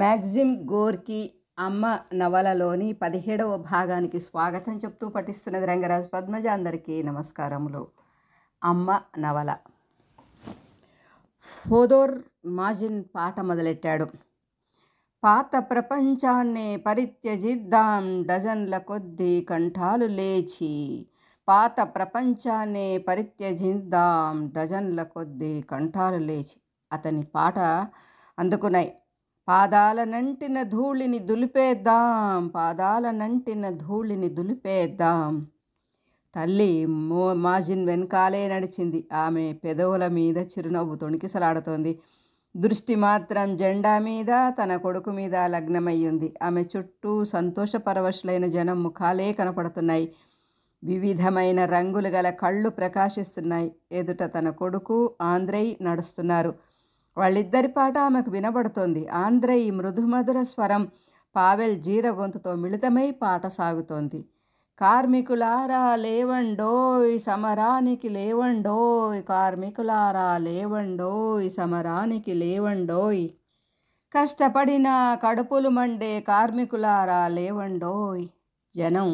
Maxim గోర్కి అమ్మ నవలలోని పదిహేడవ భాగానికి స్వాగతం చెప్తూ పఠిస్తున్నది రంగరాజు పద్మజ అందరికీ నమస్కారములు అమ్మ నవల ఫోదోర్ మాజిన్ పాట మొదలెట్టాడు పాత ప్రపంచాన్నే పరిత్యజిద్దాం డజన్ల కొద్దీ కంఠాలు లేచి పాత ప్రపంచాన్నే పరిత్యజిద్దాం డజన్ల కొద్ది కంఠాలు లేచి అతని పాట అందుకున్నాయి పాదాల నంటిన ధూళిని దులిపేద్దాం పాదాల నంటిన ధూళిని దులిపేద్దాం తల్లి మో మాజిన్ వెనకాలే నడిచింది ఆమె పెదవుల మీద చిరునవ్వు తొణికిసలాడుతోంది దృష్టి మాత్రం జెండా మీద తన కొడుకు మీద ఉంది ఆమె చుట్టూ సంతోషపరవశులైన జనం ముఖాలే కనపడుతున్నాయి వివిధమైన రంగులు గల కళ్ళు ప్రకాశిస్తున్నాయి ఎదుట తన కొడుకు ఆంధ్రై నడుస్తున్నారు వాళ్ళిద్దరి పాట ఆమెకు వినబడుతోంది ఆంధ్ర ఈ మృదుమధుర స్వరం పావెల్ జీర గొంతుతో మిళితమై పాట సాగుతోంది కార్మికులారా లేవండోయ్ సమరానికి లేవండోయ్ కార్మికులారా లేవండోయ్ సమరానికి లేవండోయ్ కష్టపడిన కడుపులు మండే కార్మికులారా లేవండోయ్ జనం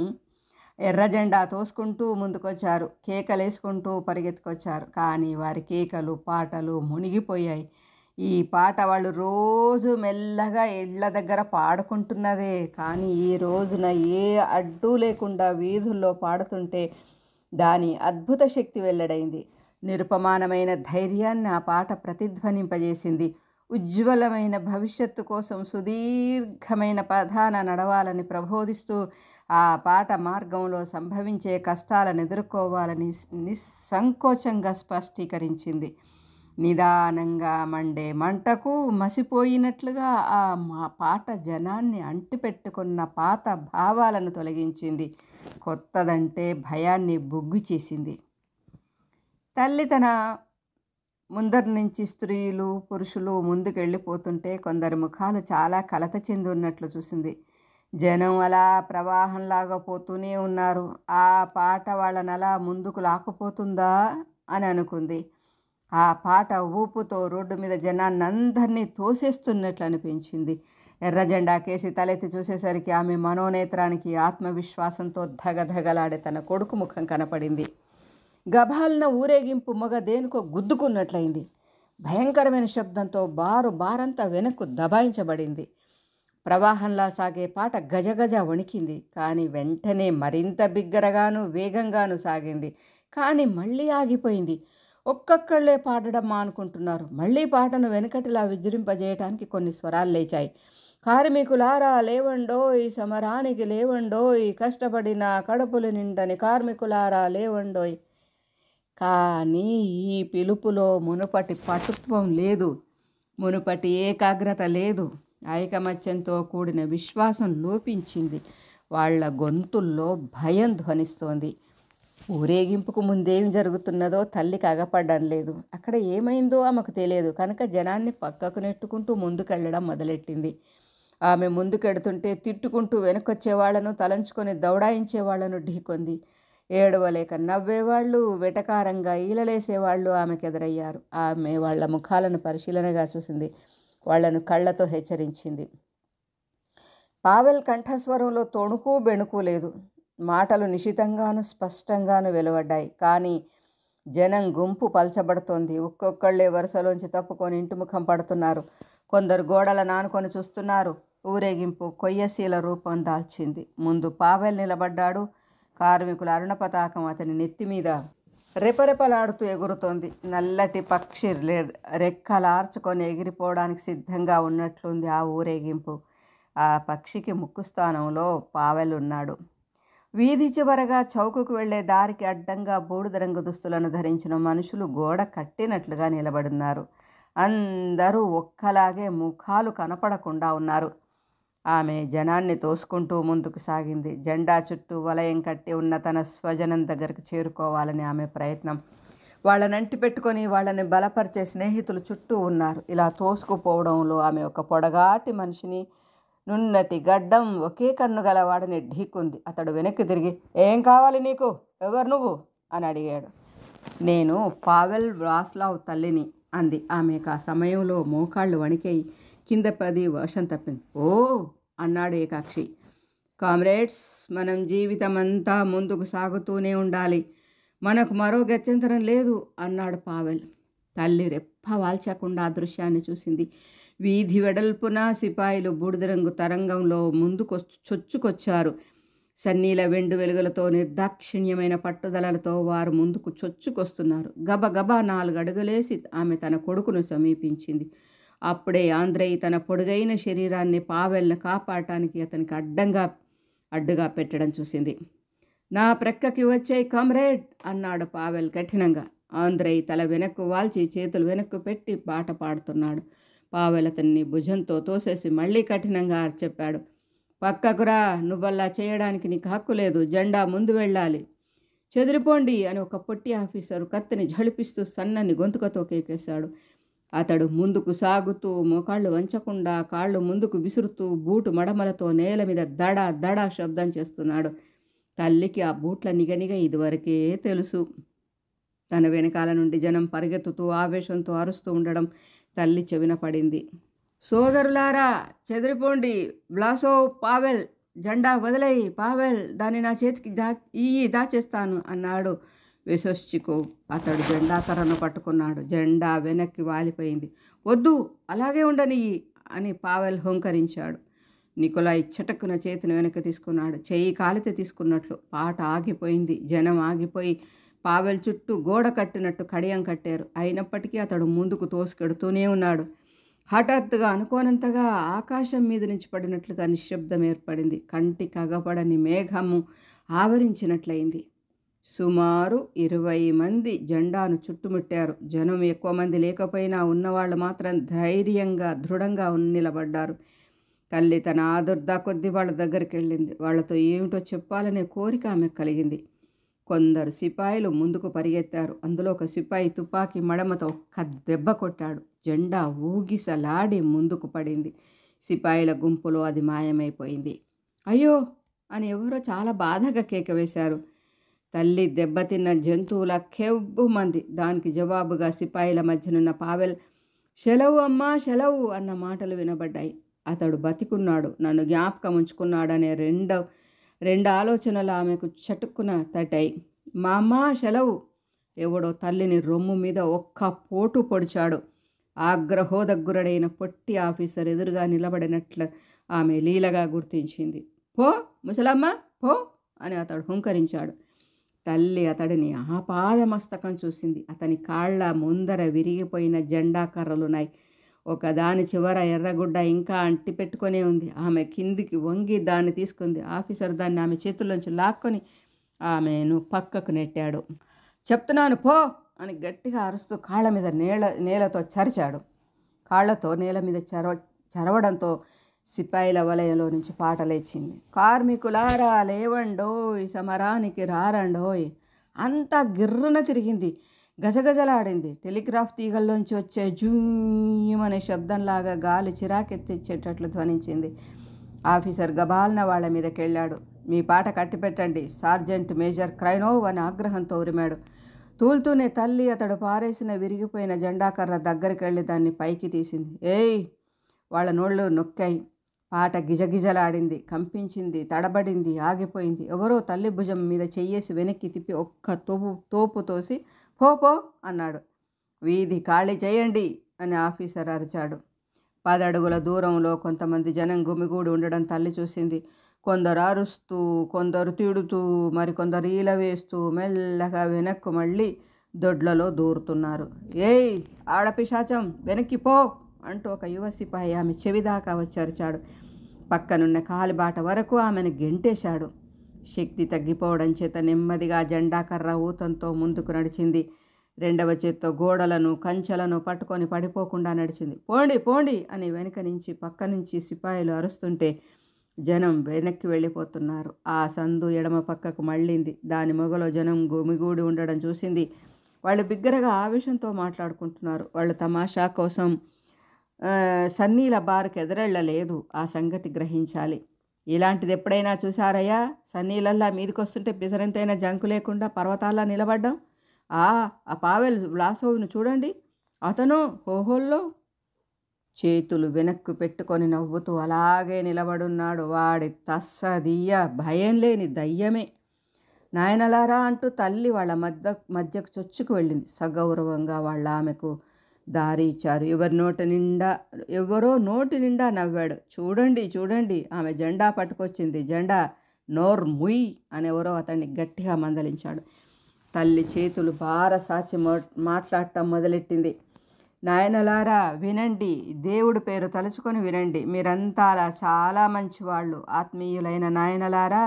ఎర్రజెండా తోసుకుంటూ ముందుకొచ్చారు కేకలేసుకుంటూ పరిగెత్తుకొచ్చారు కానీ వారి కేకలు పాటలు మునిగిపోయాయి ఈ పాట వాళ్ళు రోజు మెల్లగా ఇళ్ళ దగ్గర పాడుకుంటున్నదే కానీ ఈ రోజున ఏ అడ్డు లేకుండా వీధుల్లో పాడుతుంటే దాని అద్భుత శక్తి వెల్లడైంది నిరుపమానమైన ధైర్యాన్ని ఆ పాట ప్రతిధ్వనింపజేసింది ఉజ్వలమైన భవిష్యత్తు కోసం సుదీర్ఘమైన ప్రధాన నడవాలని ప్రబోధిస్తూ ఆ పాట మార్గంలో సంభవించే కష్టాలను ఎదుర్కోవాలని నిస్సంకోచంగా స్పష్టీకరించింది నిదానంగా మండే మంటకు మసిపోయినట్లుగా ఆ మా పాట జనాన్ని అంటిపెట్టుకున్న పాత భావాలను తొలగించింది కొత్తదంటే భయాన్ని బొగ్గు చేసింది తల్లి తన ముందరి నుంచి స్త్రీలు పురుషులు ముందుకెళ్ళిపోతుంటే కొందరి ముఖాలు చాలా కలత చెంది ఉన్నట్లు చూసింది జనం అలా ప్రవాహంలాగా పోతూనే ఉన్నారు ఆ పాట వాళ్ళని అలా ముందుకు లాకపోతుందా అని అనుకుంది ఆ పాట ఊపుతో రోడ్డు మీద జనాన్నందరినీ తోసేస్తున్నట్లు అనిపించింది ఎర్ర జెండా కేసి తలెత్తి చూసేసరికి ఆమె మనోనేత్రానికి ఆత్మవిశ్వాసంతో ధగధగలాడే తన కొడుకు ముఖం కనపడింది గభాలిన ఊరేగింపు మొగ దేనికో గుద్దుకున్నట్లయింది భయంకరమైన శబ్దంతో బారు బారంతా వెనక్కు దబాయించబడింది ప్రవాహంలా సాగే పాట గజగజ వణికింది కానీ వెంటనే మరింత బిగ్గరగాను వేగంగాను సాగింది కానీ మళ్ళీ ఆగిపోయింది ఒక్కొక్కళ్ళే పాడడం అనుకుంటున్నారు మళ్ళీ పాటను వెనుకటిలా విజృంపజేయటానికి కొన్ని స్వరాలు లేచాయి కార్మికులారా లేవండో ఈ సమరానికి లేవండో ఈ కష్టపడిన కడుపులు నిండని కార్మికులారా లేవండోయ్ కానీ ఈ పిలుపులో మునుపటి పటుత్వం లేదు మునుపటి ఏకాగ్రత లేదు ఐకమత్యంతో కూడిన విశ్వాసం లోపించింది వాళ్ల గొంతుల్లో భయం ధ్వనిస్తోంది ఊరేగింపుకు ముందేం జరుగుతున్నదో తల్లికి అగపడడం లేదు అక్కడ ఏమైందో ఆమెకు తెలియదు కనుక జనాన్ని పక్కకు నెట్టుకుంటూ ముందుకెళ్ళడం మొదలెట్టింది ఆమె ముందుకెడుతుంటే తిట్టుకుంటూ వెనుకొచ్చేవాళ్లను తలంచుకొని దౌడాయించేవాళ్లను ఢీకొంది ఏడవలేక నవ్వేవాళ్లు వెటకారంగా ఈలలేసేవాళ్లు ఆమెకు ఎదురయ్యారు ఆమె వాళ్ల ముఖాలను పరిశీలనగా చూసింది వాళ్లను కళ్ళతో హెచ్చరించింది పావెల్ కంఠస్వరంలో తొణుకు బెణుకు లేదు మాటలు నిశితంగాను స్పష్టంగాను వెలువడ్డాయి కానీ జనం గుంపు పల్చబడుతోంది ఒక్కొక్కళ్ళే వరుసలోంచి తప్పుకొని ఇంటిముఖం పడుతున్నారు కొందరు గోడల నానుకొని చూస్తున్నారు ఊరేగింపు కొయ్యశీల రూపం దాల్చింది ముందు పావెల్ నిలబడ్డాడు కార్మికుల అరుణ పతాకం అతని నెత్తి మీద రెపరెపలాడుతూ ఎగురుతోంది నల్లటి పక్షి రెక్కలార్చుకొని ఎగిరిపోవడానికి సిద్ధంగా ఉన్నట్లుంది ఆ ఊరేగింపు ఆ పక్షికి ముక్కు స్థానంలో పావెల్ ఉన్నాడు వీధి చివరగా చౌకకు వెళ్లే దారికి అడ్డంగా బూడిద రంగు దుస్తులను ధరించిన మనుషులు గోడ కట్టినట్లుగా నిలబడున్నారు అందరూ ఒక్కలాగే ముఖాలు కనపడకుండా ఉన్నారు ఆమె జనాన్ని తోసుకుంటూ ముందుకు సాగింది జెండా చుట్టూ వలయం కట్టి ఉన్న తన స్వజనం దగ్గరకు చేరుకోవాలని ఆమె ప్రయత్నం వాళ్ళని అంటి పెట్టుకొని వాళ్ళని బలపరిచే స్నేహితులు చుట్టూ ఉన్నారు ఇలా తోసుకుపోవడంలో ఆమె ఒక పొడగాటి మనిషిని నున్నటి గడ్డం ఒకే కన్ను గలవాడని ఢీకుంది అతడు వెనక్కి తిరిగి ఏం కావాలి నీకు ఎవరు నువ్వు అని అడిగాడు నేను పావెల్ వ్రాస్లావ్ తల్లిని అంది ఆమె ఆ సమయంలో మోకాళ్ళు వణికై కింద పది వర్షం తప్పింది ఓ అన్నాడు ఏకాక్షి కామ్రేడ్స్ మనం జీవితమంతా ముందుకు సాగుతూనే ఉండాలి మనకు మరో గత్యంతరం లేదు అన్నాడు పావెల్ తల్లి రెప్ప వాల్చకుండా ఆ దృశ్యాన్ని చూసింది వీధి వెడల్పున సిపాయిలు బూడిదరంగు తరంగంలో ముందుకొ చొచ్చుకొచ్చారు సన్నీల వెండు వెలుగులతో నిర్దాక్షిణ్యమైన పట్టుదలలతో వారు ముందుకు చొచ్చుకొస్తున్నారు గబగబా నాలుగు అడుగులేసి ఆమె తన కొడుకును సమీపించింది అప్పుడే ఆంధ్రయ్య తన పొడుగైన శరీరాన్ని పావెల్ని కాపాడటానికి అతనికి అడ్డంగా అడ్డుగా పెట్టడం చూసింది నా ప్రక్కకి వచ్చే కామ్రేడ్ అన్నాడు పావెల్ కఠినంగా ఆంధ్రయ్య తల వెనక్కు వాల్చి చేతులు వెనక్కు పెట్టి పాట పాడుతున్నాడు పావెలతన్ని భుజంతో తోసేసి మళ్ళీ కఠినంగా ఆర్చెప్పాడు పక్కకురా నువ్వల్లా చేయడానికి నీకు హక్కు లేదు జెండా ముందు వెళ్ళాలి చెదిరిపోండి అని ఒక పొట్టి ఆఫీసరు కత్తిని ఝళిపిస్తూ సన్నని గొంతుకతో కేకేశాడు అతడు ముందుకు సాగుతూ మోకాళ్ళు వంచకుండా కాళ్ళు ముందుకు విసురుతూ బూటు మడమలతో నేల మీద దడ దడ శబ్దం చేస్తున్నాడు తల్లికి ఆ బూట్ల నిగనిగ ఇదివరకే తెలుసు తన వెనకాల నుండి జనం పరిగెత్తుతూ ఆవేశంతో అరుస్తూ ఉండడం తల్లి చెవిన పడింది సోదరులారా చెదిరిపోండి బ్లాసో పావెల్ జెండా వదిలేయి పావెల్ దాన్ని నా చేతికి దా ఈ దాచేస్తాను అన్నాడు విశ్వశ్చికో అతడు జెండా తరను పట్టుకున్నాడు జెండా వెనక్కి వాలిపోయింది వద్దు అలాగే ఉండని అని పావెల్ హోంకరించాడు నికులా ఇచ్చటక్కున చేతిని వెనక్కి తీసుకున్నాడు చేయి కాలితే తీసుకున్నట్లు పాట ఆగిపోయింది జనం ఆగిపోయి పావెల్ చుట్టూ గోడ కట్టినట్టు కడియం కట్టారు అయినప్పటికీ అతడు ముందుకు తోసుకెడుతూనే ఉన్నాడు హఠాత్తుగా అనుకోనంతగా ఆకాశం మీద నుంచి పడినట్లుగా నిశ్శబ్దం ఏర్పడింది కంటి కగపడని మేఘము ఆవరించినట్లయింది సుమారు ఇరవై మంది జెండాను చుట్టుముట్టారు జనం ఎక్కువ మంది లేకపోయినా ఉన్నవాళ్ళు మాత్రం ధైర్యంగా దృఢంగా నిలబడ్డారు తల్లి తన ఆదుర్దా కొద్ది వాళ్ళ దగ్గరికి వెళ్ళింది వాళ్ళతో ఏమిటో చెప్పాలనే కోరిక ఆమె కలిగింది కొందరు సిపాయిలు ముందుకు పరిగెత్తారు అందులో ఒక సిపాయి తుపాకీ మడమతో ఒక్క దెబ్బ కొట్టాడు జెండా ఊగిసలాడి ముందుకు పడింది సిపాయిల గుంపులో అది మాయమైపోయింది అయ్యో అని ఎవరో చాలా బాధగా కేక వేశారు తల్లి దెబ్బతిన్న జంతువుల కెవ్వు మంది దానికి జవాబుగా సిపాయిల మధ్యనున్న పావెల్ సెలవు అమ్మా సెలవు అన్న మాటలు వినబడ్డాయి అతడు బతికున్నాడు నన్ను జ్ఞాపకం ఉంచుకున్నాడనే రెండో రెండు ఆలోచనలు ఆమెకు చటుక్కున తటాయి మామా సెలవు ఎవడో తల్లిని రొమ్ము మీద ఒక్క పోటు పొడిచాడు ఆగ్రహోదగ్గురడైన పొట్టి ఆఫీసర్ ఎదురుగా నిలబడినట్లు ఆమె లీలగా గుర్తించింది పో ముసలమ్మ పో అని అతడు హుంకరించాడు తల్లి అతడిని ఆపాదమస్తకం చూసింది అతని కాళ్ళ ముందర విరిగిపోయిన జెండా కర్రలున్నాయి ఒక దాని చివర ఎర్రగుడ్డ ఇంకా అంటి పెట్టుకునే ఉంది ఆమె కిందికి వంగి దాన్ని తీసుకుంది ఆఫీసర్ దాన్ని ఆమె చేతుల్లోంచి లాక్కొని ఆమెను పక్కకు నెట్టాడు చెప్తున్నాను పో అని గట్టిగా అరుస్తూ కాళ్ళ మీద నేల నేలతో చరిచాడు కాళ్లతో నేల మీద చరవ చరవడంతో సిపాయిల వలయంలో నుంచి పాట లేచింది కార్మికులారా లేవండోయ్ సమరానికి రారండోయ్ అంతా గిర్రున తిరిగింది గజగజలాడింది టెలిగ్రాఫ్ తీగల్లోంచి వచ్చే జూయమనే శబ్దంలాగా గాలి చిరాకెత్తిచ్చేటట్లు ధ్వనించింది ఆఫీసర్ గబాల్న వాళ్ళ మీదకెళ్ళాడు మీ పాట కట్టిపెట్టండి సార్జెంట్ మేజర్ క్రైనోవ్ అని ఆగ్రహంతో ఉరిమాడు తూలుతూనే తల్లి అతడు పారేసిన విరిగిపోయిన జెండాకర్ర దగ్గరికి వెళ్ళి దాన్ని పైకి తీసింది ఏయ్ వాళ్ళ నోళ్ళు నొక్కాయి పాట గిజగిజలాడింది కంపించింది తడబడింది ఆగిపోయింది ఎవరో తల్లి భుజం మీద చెయ్యేసి వెనక్కి తిప్పి ఒక్క తోపు తోపు తోసి పో పో అన్నాడు వీధి ఖాళీ చేయండి అని ఆఫీసర్ అరిచాడు పదడుగుల దూరంలో కొంతమంది జనం గుమిగూడి ఉండడం తల్లి చూసింది కొందరు అరుస్తూ కొందరు తిడుతూ మరికొందరు ఈల వేస్తూ మెల్లగా వెనక్కు మళ్ళీ దొడ్లలో దూరుతున్నారు ఏయ్ ఆడపిశాచం వెనక్కి పో అంటూ ఒక యువ సిపాయి ఆమె చెవిదాకా వచ్చరిచాడు పక్కనున్న కాలిబాట వరకు ఆమెను గెంటేశాడు శక్తి తగ్గిపోవడం చేత నెమ్మదిగా కర్ర ఊతంతో ముందుకు నడిచింది రెండవ చేత్తో గోడలను కంచెలను పట్టుకొని పడిపోకుండా నడిచింది పోండి పోండి అని వెనుక నుంచి పక్క నుంచి సిపాయిలు అరుస్తుంటే జనం వెనక్కి వెళ్ళిపోతున్నారు ఆ సందు ఎడమ పక్కకు మళ్ళీంది దాని మొగలో జనం గుమిగూడి ఉండడం చూసింది వాళ్ళు బిగ్గరగా ఆవేశంతో మాట్లాడుకుంటున్నారు వాళ్ళు తమాషా కోసం సన్నీల బార్కి ఎదురెళ్ళలేదు ఆ సంగతి గ్రహించాలి ఇలాంటిది ఎప్పుడైనా చూసారయ్యా సన్నీలల్లా మీదికొస్తుంటే పిసరింతైన జంకు లేకుండా పర్వతాల్లా నిలబడ్డం ఆ ఆ పావెల్ వ్లాసోవును చూడండి అతను హోహోల్లో చేతులు వెనక్కు పెట్టుకొని నవ్వుతూ అలాగే నిలబడున్నాడు వాడి తస్సదియ్య భయం లేని దయ్యమే నాయనలారా అంటూ తల్లి వాళ్ళ మధ్య మధ్యకు చొచ్చుకు వెళ్ళింది సగౌరవంగా వాళ్ళ ఆమెకు దారి ఇచ్చారు ఎవరి నోటి నిండా ఎవరో నోటి నిండా నవ్వాడు చూడండి చూడండి ఆమె జెండా పట్టుకొచ్చింది జెండా నోర్ ముయ్ అనేవరో అతన్ని గట్టిగా మందలించాడు తల్లి చేతులు సాచి మాట్లాడటం మొదలెట్టింది నాయనలారా వినండి దేవుడి పేరు తలుచుకొని వినండి మీరంతా అలా చాలా మంచివాళ్ళు ఆత్మీయులైన నాయనలారా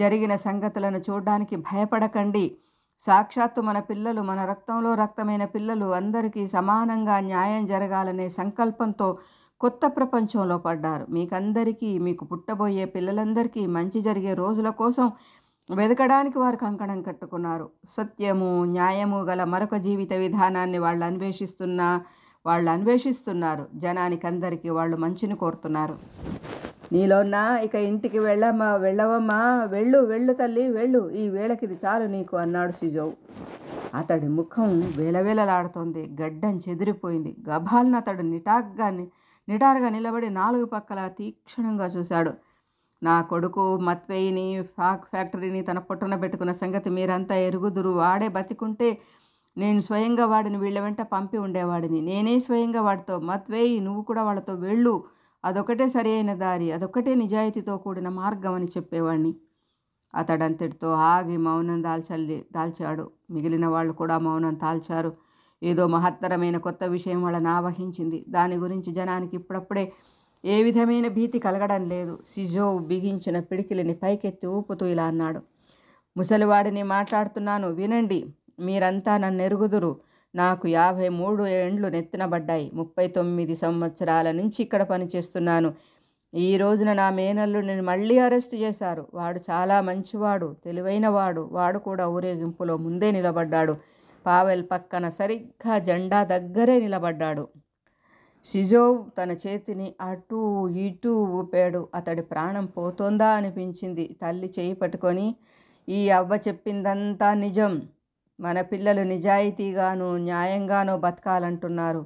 జరిగిన సంగతులను చూడడానికి భయపడకండి సాక్షాత్తు మన పిల్లలు మన రక్తంలో రక్తమైన పిల్లలు అందరికీ సమానంగా న్యాయం జరగాలనే సంకల్పంతో కొత్త ప్రపంచంలో పడ్డారు మీకందరికీ మీకు పుట్టబోయే పిల్లలందరికీ మంచి జరిగే రోజుల కోసం వెతకడానికి వారు కంకణం కట్టుకున్నారు సత్యము న్యాయము గల మరొక జీవిత విధానాన్ని వాళ్ళు అన్వేషిస్తున్నా వాళ్ళు అన్వేషిస్తున్నారు జనానికి అందరికీ వాళ్ళు మంచిని కోరుతున్నారు నీలోన్నా ఇక ఇంటికి వెళ్ళమ్మా వెళ్ళవమ్మా వెళ్ళు వెళ్ళు తల్లి వెళ్ళు ఈ వేళకిది చాలు నీకు అన్నాడు సిజోవు అతడి ముఖం వేలవేలలాడుతోంది గడ్డం చెదిరిపోయింది గభాలను అతడు నిటాగ్గా నిటారుగా నిలబడి నాలుగు పక్కల తీక్షణంగా చూశాడు నా కొడుకు మత్వేయిని ఫ్యాక్ ఫ్యాక్టరీని తన పొట్టన పెట్టుకున్న సంగతి మీరంతా ఎరుగుదురు వాడే బతికుంటే నేను స్వయంగా వాడిని వీళ్ళ వెంట పంపి ఉండేవాడిని నేనే స్వయంగా వాడితో మత్వేయి నువ్వు కూడా వాళ్ళతో వెళ్ళు అదొకటే సరి అయిన దారి అదొకటే నిజాయితీతో కూడిన మార్గం అని చెప్పేవాడిని అతడంతటితో ఆగి మౌనం దాల్చల్లి దాల్చాడు మిగిలిన వాళ్ళు కూడా మౌనం తాల్చారు ఏదో మహత్తరమైన కొత్త విషయం వాళ్ళని ఆవహించింది దాని గురించి జనానికి ఇప్పుడప్పుడే ఏ విధమైన భీతి కలగడం లేదు సిజో బిగించిన పిడికిలిని పైకెత్తి ఊపుతూ ఇలా అన్నాడు ముసలివాడిని మాట్లాడుతున్నాను వినండి మీరంతా నన్ను ఎరుగుదురు నాకు యాభై మూడు ఏండ్లు నెత్తినబడ్డాయి ముప్పై తొమ్మిది సంవత్సరాల నుంచి ఇక్కడ పనిచేస్తున్నాను ఈ రోజున నా మేనల్లు నేను మళ్ళీ అరెస్ట్ చేశారు వాడు చాలా మంచివాడు తెలివైనవాడు వాడు కూడా ఊరేగింపులో ముందే నిలబడ్డాడు పావెల్ పక్కన సరిగ్గా జెండా దగ్గరే నిలబడ్డాడు షిజోవ్ తన చేతిని అటు ఇటు ఊపాడు అతడి ప్రాణం పోతోందా అనిపించింది తల్లి చేయి పట్టుకొని ఈ అవ్వ చెప్పిందంతా నిజం మన పిల్లలు నిజాయితీగాను న్యాయంగానో బతకాలంటున్నారు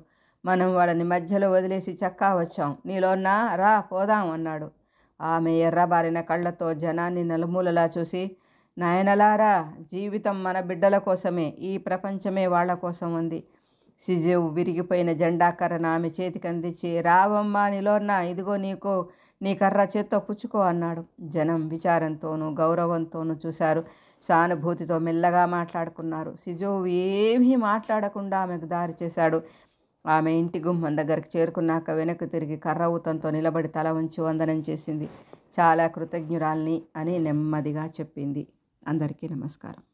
మనం వాళ్ళని మధ్యలో వదిలేసి చక్కా వచ్చాం నీలోన్నా రా పోదాం అన్నాడు ఆమె ఎర్రబారిన కళ్ళతో జనాన్ని నలుమూలలా చూసి నాయనలారా జీవితం మన బిడ్డల కోసమే ఈ ప్రపంచమే వాళ్ళ కోసం ఉంది సిజేవు విరిగిపోయిన జెండాకర్రను ఆమె చేతికి అందించి రావమ్మా నిలోన్నా ఇదిగో నీకు నీ కర్ర చేత్తో పుచ్చుకో అన్నాడు జనం విచారంతోనూ గౌరవంతోనూ చూశారు సానుభూతితో మెల్లగా మాట్లాడుకున్నారు సిజో ఏమీ మాట్లాడకుండా ఆమెకు దారి చేశాడు ఆమె ఇంటి గుమ్మం దగ్గరికి చేరుకున్నాక వెనక్కి తిరిగి కర్ర నిలబడి తల ఉంచి వందనం చేసింది చాలా కృతజ్ఞురాల్ని అని నెమ్మదిగా చెప్పింది అందరికీ నమస్కారం